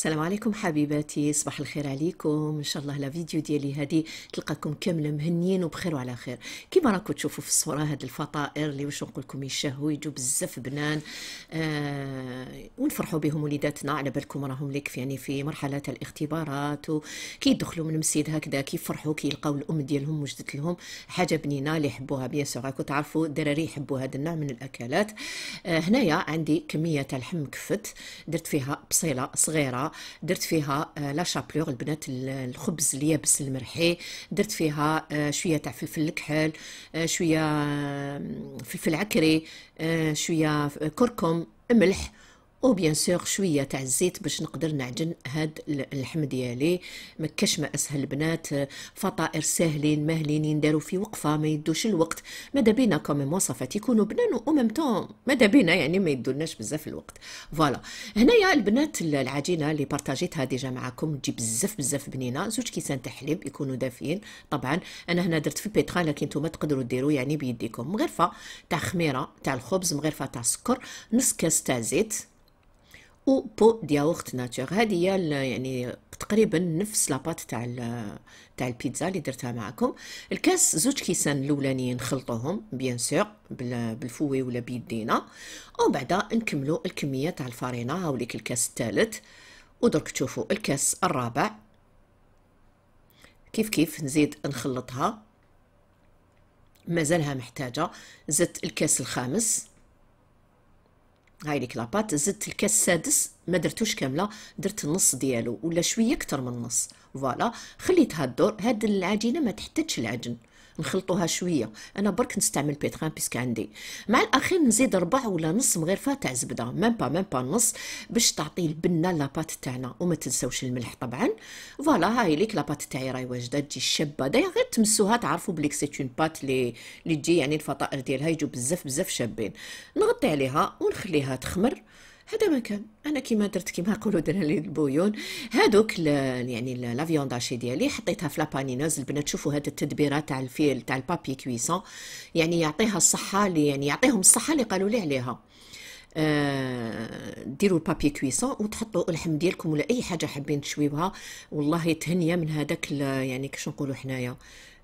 السلام عليكم حبيباتي صباح الخير عليكم ان شاء الله لا فيديو ديالي هذه تلقاكم كامله مهنيين وبخير وعلى خير كيما راكم تشوفوا في الصوره هاد الفطائر اللي واش نقول لكم يشهوا يجوا بزاف بنان آه ونفرحوا بهم وليداتنا على بالكم راهم في يعني في مرحله الاختبارات وكيدخلوا من المسيد هكذا كيفرحوا كيلقاو الام ديالهم وجدت لهم حاجه بنينه اللي يحبوها بيان سور راكم تعرفوا الدراري يحبوا هذا النوع من الاكلات آه هنايا عندي كميه تاع اللحم كفت درت فيها بصيله صغيره درت فيها آه، لا شابلور البنات الخبز اليابس المرحي درت فيها آه، شويه تاع فلفل الكحل آه، شويه فلفل عكري شويه كركم ملح وبيان سور شويه تاع الزيت باش نقدر نعجن هاد اللحم ديالي ما كاش ما اسهل البنات فطائر ساهلين مهلين داروا في وقفه ما يدوش الوقت ماذا بينا كوميم وصفات يكونوا بنان ميم طون ماذا بينا يعني ما يدولناش بزاف الوقت فوالا هنايا البنات العجينه اللي بارطاجيتها ديجا معكم تجي بزاف بزاف بنينه زوج كيسان تاع حليب يكونوا دافيين طبعا انا هنا درت في البيترا لكن نتوما تقدروا ديروا يعني بيديكم مغرفه تاع خميره تاع الخبز مغرفه تاع السكر نص كاس تاع زيت او بو دياوغت ناتشور هذه هي يعني تقريبا نفس لاباط تاع تاع البيتزا اللي درتها معكم الكاس زوج كيسان الاولانيين نخلطوهم بيان سور بالفوي ولا بيدينا او بعدا نكملوا الكميه تاع الفرينه هاوليك الكاس الثالث ودرك تشوفوا الكاس الرابع كيف كيف نزيد نخلطها مازالها محتاجه زدت الكاس الخامس هاي ليك لاباط زدت الكاس السادس ما درتوش كامله درت النص ديالو ولا شويه اكثر من النص فوالا خليتها الدور هاد العجينه ما تحتاجش العجن نخلطوها شويه انا برك نستعمل بيتران بيسك عندي مع الاخير نزيد ربع ولا نص مغرفه تاع زبده ميم با ميم با نص باش تعطي البنه لاباط تاعنا وما تنساوش الملح طبعا فوالا هاي ليك لاباط تاعي راهي واجده تجي شابه داير غير تمسوها تعرفوا بليك سي اون بات لي لي تجي يعني الفطائر ديالها يجوا بزاف بزاف شابين نغطي عليها ونخليها تخمر هذا ما كان انا كيما درت كيما نقولوا دراري البويون هادوك يعني لا داشي ديالي حطيتها في لابانينوز البنات شوفوا هاد التدبيره تاع الفيل تاع البابي كويسون يعني يعطيها الصحه اللي يعني يعطيهم الصحه اللي قالوا لي عليها آه ديروا البابي كويسون وتحطوا اللحم ديالكم ولا اي حاجه حابين تشويوها والله تهنيه من هذاك يعني كيش نقولوا حنايا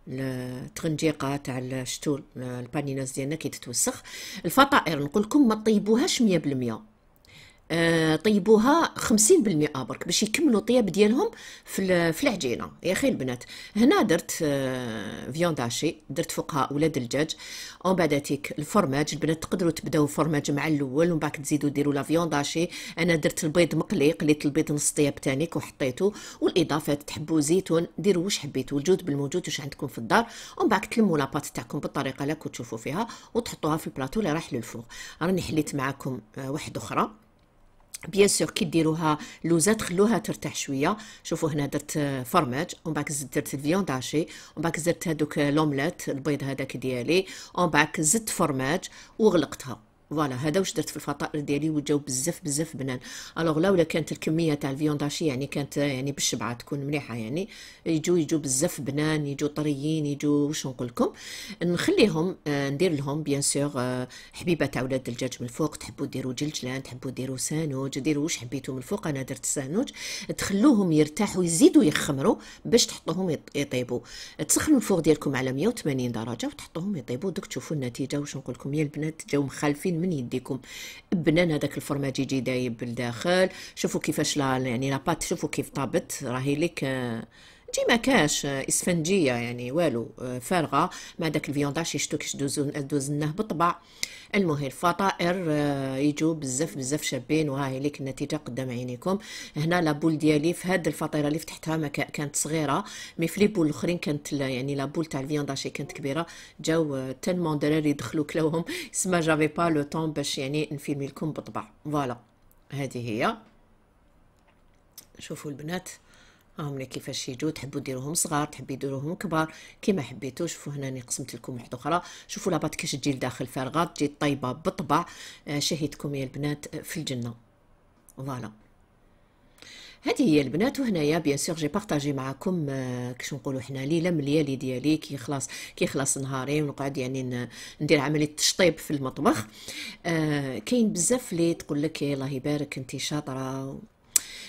التغنجيقه تاع الشتول البانينوز ديالنا كي تتوسخ الفطائر نقول لكم ما طيبوهاش 100% آه، طيبوها 50% برك باش يكملوا الطياب ديالهم في في العجينه يا خي البنات هنا درت فيونداشي آه، درت فوقها ولاد الدجاج ومن بعد تيك الفرماج البنات تقدروا تبداو فرماج مع الاول ومن بعد تزيدوا ديروا لا فيونداشي انا درت البيض مقلي قليت البيض نص طياب تانيك وحطيته والاضافات تحبوا زيتون ديروا واش حبيتوا الجود بالموجود واش عندكم في الدار ومن بعد تلموا لاباط تاعكم بالطريقه اللي كنتو تشوفوا فيها وتحطوها في البلاطو اللي راح للفوق راني حليت معاكم آه، واحد اخرى بيان سور كي ديروها لوزات خلوها ترتاح شويه شوفوا هنا درت فرماج اون باك زدت درت الفيون داشي اون باك زدت هذوك لومليت البيض هذاك ديالي اون باك زدت فرماج وغلقتها فوالا هذا واش درت في الفطائر ديالي وجاو بزاف بزاف بنان الوغ لولا كانت الكميه تاع الفيونداشي يعني كانت يعني بالشبعه تكون مليحه يعني يجو يجو بزاف بنان يجو طريين يجو واش نقول لكم نخليهم آه ندير لهم بيان سور آه حبيبه تاع ولاد الدجاج من الفوق تحبوا ديروا جلجلان تحبوا ديروا سانوج ديروا واش حبيتوا من الفوق انا درت سانوج تخلوهم يرتاحوا يزيدوا يخمروا باش تحطوهم يطيبوا تسخنوا الفوق ديالكم على 180 درجه وتحطوهم يطيبوا دوك تشوفوا النتيجه واش نقول لكم يا البنات جاو مخالفين من من يديكم بنان هذاك الفرماج يجي دايب بالداخل شوفوا كيفاش لا يعني لاباط شوفوا كيف طابت راهي لك آه، تجي ما كاش اسفنجيه يعني والو آه، فارغه ما داك الفيونداش يشتوكش دوزن دوزناه بالطبع المهم الفطائر آه، يجوا بزاف بزاف شابين وهاي ليك النتيجه قدام عينيكم هنا لابول ديالي في هاد الفطيره اللي فتحتها ما كانت صغيره مي في لي بول الاخرين كانت يعني لابول تاع الفيونداشي كانت كبيره جاو تلمون دراري دخلوا كلاوهم سما جافي با لو طون باش يعني نفيلمي لكم بالطبع فوالا هذه هي شوفوا البنات هاهم كيفاش يجوا تحبوا ديروهم صغار تحبي ديروهم كبار كيما حبيتو شوفوا هنا قسمت لكم وحده اخرى شوفوا لاباط كاش تجي لداخل فارغه تجي طيبه بالطبع آه، شهيتكم يا البنات في الجنه فوالا هذه هي البنات وهنايا بيان سور جي بارطاجي معكم كيش نقولوا حنا ليله من ليالي ديالي كي خلاص كي خلاص نهاري ونقعد يعني ندير عمليه تشطيب في المطبخ آه كاين بزاف لي تقول لك الله يبارك انت شاطره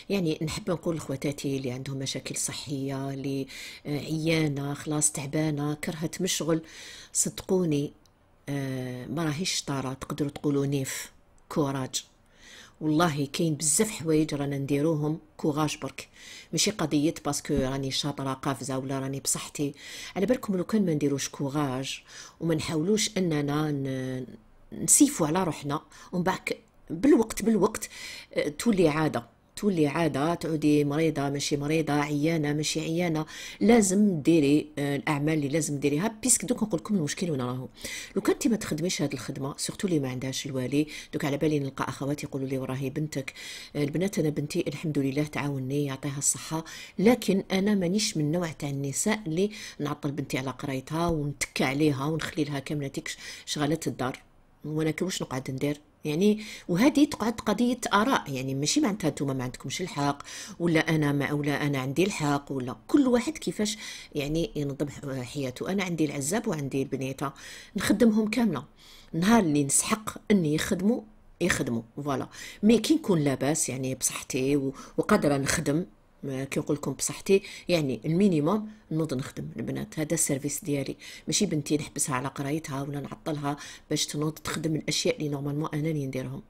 يعني نحب نقول لخواتاتي اللي عندهم مشاكل صحيه اللي آه، عيانه خلاص تعبانه كرهت مشغل صدقوني آه، ما راهيش طاره تقدروا تقولوا نيف كوراج والله كاين بزاف حوايج رانا نديروهم كوراج برك ماشي قضيه باسكو راني شاطره قافزه ولا راني بصحتي على بالكم لو كان ما نديروش كوراج وما نحاولوش اننا نسيفوا على روحنا ومن بعد بالوقت بالوقت آه، تولي عاده تولي عاده تعودي مريضه ماشي مريضه عيانه ماشي عيانه لازم ديري آه، الاعمال اللي لازم ديريها بيسك دوك نقول لكم المشكل وين راهو لو كان ما تخدميش هذه الخدمه سورتو اللي ما عندهاش الوالي دوك على بالي نلقى اخواتي يقولوا لي وراهي بنتك آه، البنات انا بنتي الحمد لله تعاوني يعطيها الصحه لكن انا مانيش من نوع تاع النساء اللي نعطل بنتي على قرايتها ونتكى عليها ونخلي لها كامله تيك شغلات الدار وانا كي واش نقعد ندير يعني وهذه تقعد قضيه اراء يعني ماشي معناتها انتم ما عندكمش الحق ولا انا ما ولا انا عندي الحق ولا كل واحد كيفاش يعني ينظم حياته انا عندي العزاب وعندي البنيته نخدمهم كامله نهار اللي نسحق اني يخدموا يخدموا فوالا مي كي نكون لاباس يعني بصحتي وقادره نخدم كي نقول لكم بصحتي يعني المينيموم نوض نخدم البنات هذا السيرفيس ديالي ماشي بنتي نحبسها على قرايتها ولا نعطلها باش تنوض تخدم الاشياء اللي نورمالمون انا اللي نديرهم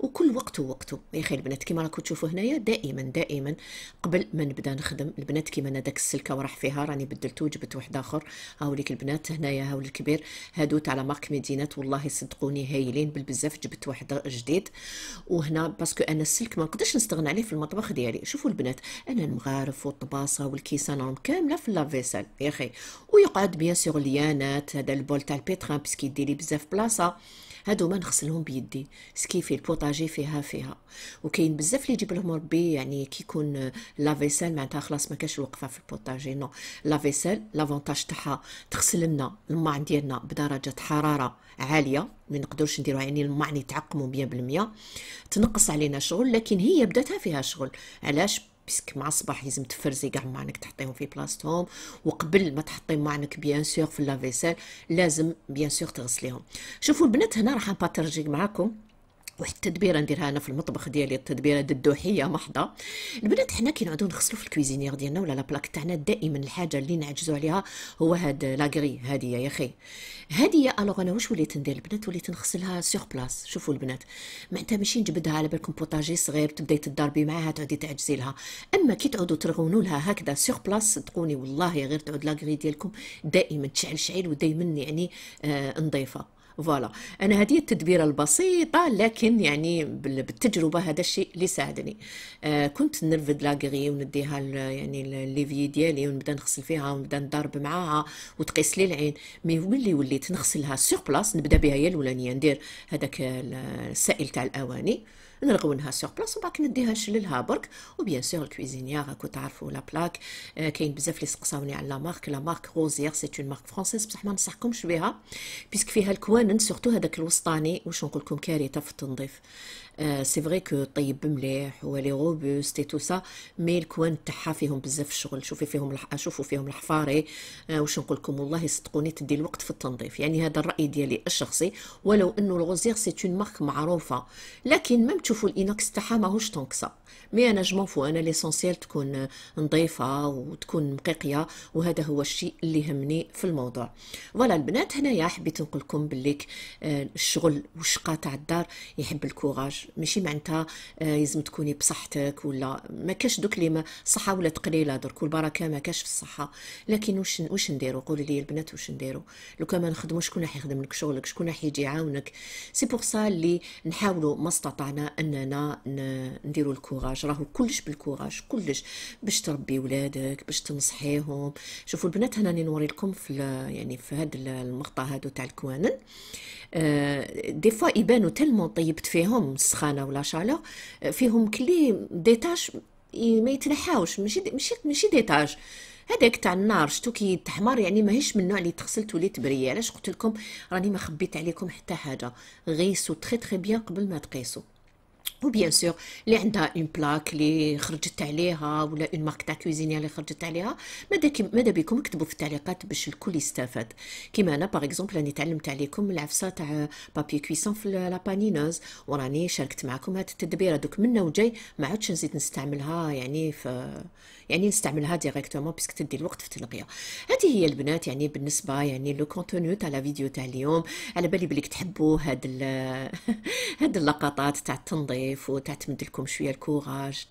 وكل وقت وقته يا خي البنات كيما راكم تشوفوا هنايا دائما دائما قبل ما نبدا نخدم البنات كيما انا داك السلكه وراح فيها راني بدلته وجبت واحد اخر هاوليك البنات هنايا هاو الكبير هادو تاع لامارك مارك مدينات والله صدقوني هايلين بالبزاف جبت واحد جديد وهنا باسكو انا السلك ما نقدرش نستغنى عليه في المطبخ ديالي شوفوا البنات كان المغارف والطباصه نورم كامله في لافيسال يا اخي ويقعد بيان سيغ ليانات هذا البول تاع البيتخان بس يدير بزاف بلاصه هادو ما نغسلهم بيدي سكي في البوطاجي فيها فيها وكاين بزاف اللي يجيب لهم ربي يعني كي يكون لافيسال معناتها خلاص ما كاش الوقفه في البوطاجي نو لافيسال لافونتاج تاعها تغسل لنا الماء ديالنا بدرجه حراره عاليه ما نقدرش نديروها يعني الماء يتعقموا 100% تنقص علينا شغل لكن هي بداتها فيها شغل علاش بيسك مع الصباح لازم تفرزي كاع معنك تحطيهم في بلاصتهم وقبل ما تحطي معنك بيان سور في لافيسيل لازم بيان سور تغسليهم شوفوا البنات هنا راح نبارطاجي معاكم واحد التدبيره نديرها انا في المطبخ ديالي التدبيره الدوحيه محضه البنات حنا كي نعودو نغسلو في الكويزينير ديالنا ولا لابلاك تاعنا دائما الحاجه اللي نعجزو عليها هو هاد لاغري هادية يا خي هادية الوغ انا واش وليت ندير البنات وليت نغسلها سيغ بلاص شوفوا البنات معناتها ماشي نجبدها على بالكم بوطاجي صغير تبداي تضربي معاها تعودي تعجزي لها اما كي تعودوا ترغونوا لها هكذا سيغ بلاص صدقوني والله غير تعود لاغري ديالكم دائما تشعل شعيل ودائما يعني آه نظيفه فوالا انا هذه التدبيره البسيطه لكن يعني بالتجربه هذا الشيء اللي ساعدني آه كنت نرفد لاغري ونديها يعني الليفي ديالي ونبدا نغسل فيها ونبدا نضرب معاها وتقيس لي العين مي ملي وليت نغسلها سور بلاص نبدا بها هي الاولانيه ندير هذاك السائل تاع الاواني نرغونها سيغ بلاص ومن بعد نديها نشللها برك وبيان سور الكويزينيار راكو تعرفوا لا بلاك آه، كاين بزاف اللي سقساوني على لا مارك لا مارك روزير سي اون مارك فرونسيس بصح ما نصحكمش بها بيسك فيها الكوانن سورتو هذاك الوسطاني واش نقول لكم كارثه في التنظيف سي فري كو طيب مليح ولي روبوست تو سا مي الكوان تاعها فيهم بزاف الشغل شوفي فيهم لح... شوفوا فيهم الحفاري آه، واش نقول لكم والله صدقوني تدي الوقت في التنظيف يعني هذا الراي ديالي الشخصي ولو انه الغوزيغ سي اون مارك معروفه لكن ميم تشوفوا الانوكس تاعها ماهوش تنقصه مي انا جمونفو انا ليسونسيال تكون نظيفه وتكون مقيقيه وهذا هو الشيء اللي يهمني في الموضوع فوالا البنات هنايا حبيت نقول لكم بليك الشغل والشقه تاع الدار يحب الكوراج ماشي معناتها آه، لازم تكوني بصحتك ولا ما كاش دوك اللي صحه ولا تقليله درك والبركه ما كاش في الصحه لكن واش واش نديروا قولوا لي البنات واش نديروا لو كان ما نخدموش شكون راح يخدم لك شغلك شكون راح يجي يعاونك سي بور سا اللي نحاولوا ما استطعنا اننا نديروا الكوراج راهو كلش بالكوراج كلش باش تربي ولادك باش تنصحيهم شوفوا البنات هنا راني نوري لكم في يعني في هذا المقطع هذا تاع الكوانن دي آه، فوا يبانوا تلمون طيبت فيهم السخانه ولا شالو آه، فيهم كلي ديتاج ما يتنحاوش ماشي ماشي ماشي ديتاج هذاك تاع النار شتو كي تحمر يعني ماهيش من النوع اللي تغسل تولي تبريه علاش قلت لكم راني ما خبيت عليكم حتى حاجه غيسو تري تري بيان قبل ما تقيسو وبيان سور اللي عندها اون بلاك اللي خرجت عليها ولا اون مارك تاع كوزينيا اللي خرجت عليها ماذا ماذا بكم اكتبوا في التعليقات باش الكل يستافد كيما انا باغ اكزومبل راني تعلمت عليكم العفسه تاع بابي كويسون في لابانينوز وراني شاركت معكم هاد التدبيره دوك منا وجاي ما عادش نزيد نستعملها يعني في يعني نستعملها ديريكتومون باسكو تدي الوقت في التنقيه هذه هي البنات يعني بالنسبه يعني لو كونتوني تاع لا فيديو تاع اليوم على بالي بليك تحبوا هاد هاد اللقطات تاع التنظيم الصيف وتعتمد لكم شويه الكوراج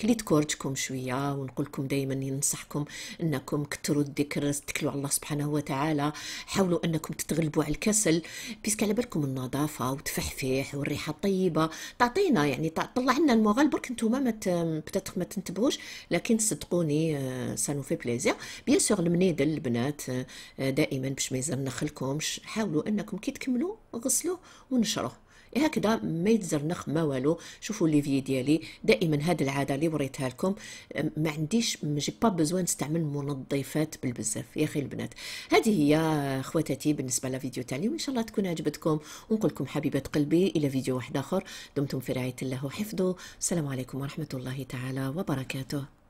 كلي تكورجكم شويه ونقول لكم دائما ننصحكم انكم كثروا الذكر تكلوا على الله سبحانه وتعالى حاولوا انكم تتغلبوا على الكسل بيسك على بالكم النظافه وتفحفح والريحه الطيبه تعطينا يعني طلع لنا المغال برك انتم ما ما تنتبهوش لكن صدقوني سانو في بليزير بيان سور المنيدل البنات دائما باش ما يزرنخلكمش حاولوا انكم كي تكملوا غسلوه ونشروه هكذا ما يتزرنخ ما والو شوفوا ليفي ديالي دائما هاد العاده اللي وريتها لكم ما عنديش جي با بزوان نستعمل منظفات بالبزاف يا اخي البنات هذه هي خواتاتي بالنسبه لفيديو تاع اليوم ان شاء الله تكون عجبتكم ونقول لكم حبيبه قلبي الى فيديو واحد اخر دمتم في رعايه الله وحفظه السلام عليكم ورحمه الله تعالى وبركاته